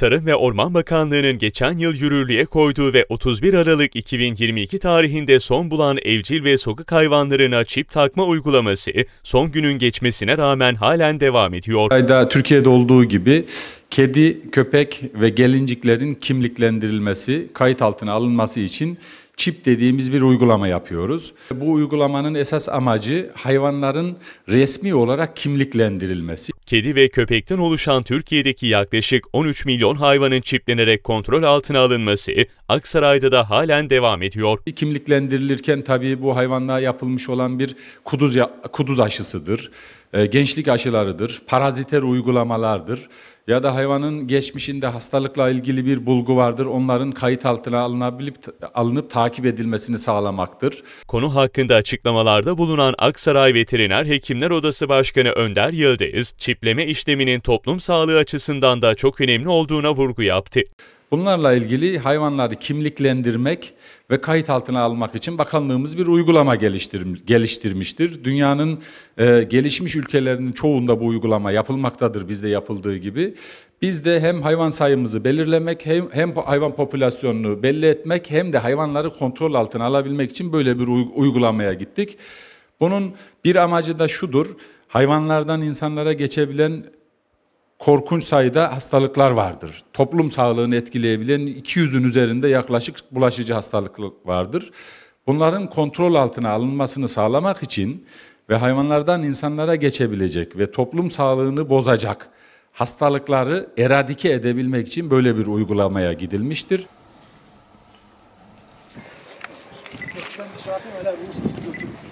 Tarım ve Orman Bakanlığı'nın geçen yıl yürürlüğe koyduğu ve 31 Aralık 2022 tarihinde son bulan evcil ve sokak hayvanlarına çip takma uygulaması son günün geçmesine rağmen halen devam ediyor. Ayda Türkiye'de olduğu gibi kedi, köpek ve gelinciklerin kimliklendirilmesi, kayıt altına alınması için çip dediğimiz bir uygulama yapıyoruz. Bu uygulamanın esas amacı hayvanların resmi olarak kimliklendirilmesi. Kedi ve köpekten oluşan Türkiye'deki yaklaşık 13 milyon hayvanın çiplenerek kontrol altına alınması, Aksaray'da da halen devam ediyor. Kimliklendirilirken tabii bu hayvanlığa yapılmış olan bir kuduz, kuduz aşısıdır, e, gençlik aşılarıdır, paraziter uygulamalardır ya da hayvanın geçmişinde hastalıkla ilgili bir bulgu vardır. Onların kayıt altına alınabilip alınıp takip edilmesini sağlamaktır. Konu hakkında açıklamalarda bulunan Aksaray Veteriner Hekimler Odası Başkanı Önder Yıldız, çipleme işleminin toplum sağlığı açısından da çok önemli olduğuna vurgu yaptı. Bunlarla ilgili hayvanları kimliklendirmek ve kayıt altına almak için bakanlığımız bir uygulama geliştirmiştir. Dünyanın e, gelişmiş ülkelerinin çoğunda bu uygulama yapılmaktadır bizde yapıldığı gibi. Biz de hem hayvan sayımızı belirlemek hem, hem hayvan popülasyonunu belli etmek hem de hayvanları kontrol altına alabilmek için böyle bir uygulamaya gittik. Bunun bir amacı da şudur. Hayvanlardan insanlara geçebilen korkunç sayıda hastalıklar vardır. Toplum sağlığını etkileyebilen 200'ün üzerinde yaklaşık bulaşıcı hastalık vardır. Bunların kontrol altına alınmasını sağlamak için ve hayvanlardan insanlara geçebilecek ve toplum sağlığını bozacak hastalıkları eradike edebilmek için böyle bir uygulamaya gidilmiştir. Ben dışarıdayım hala bunu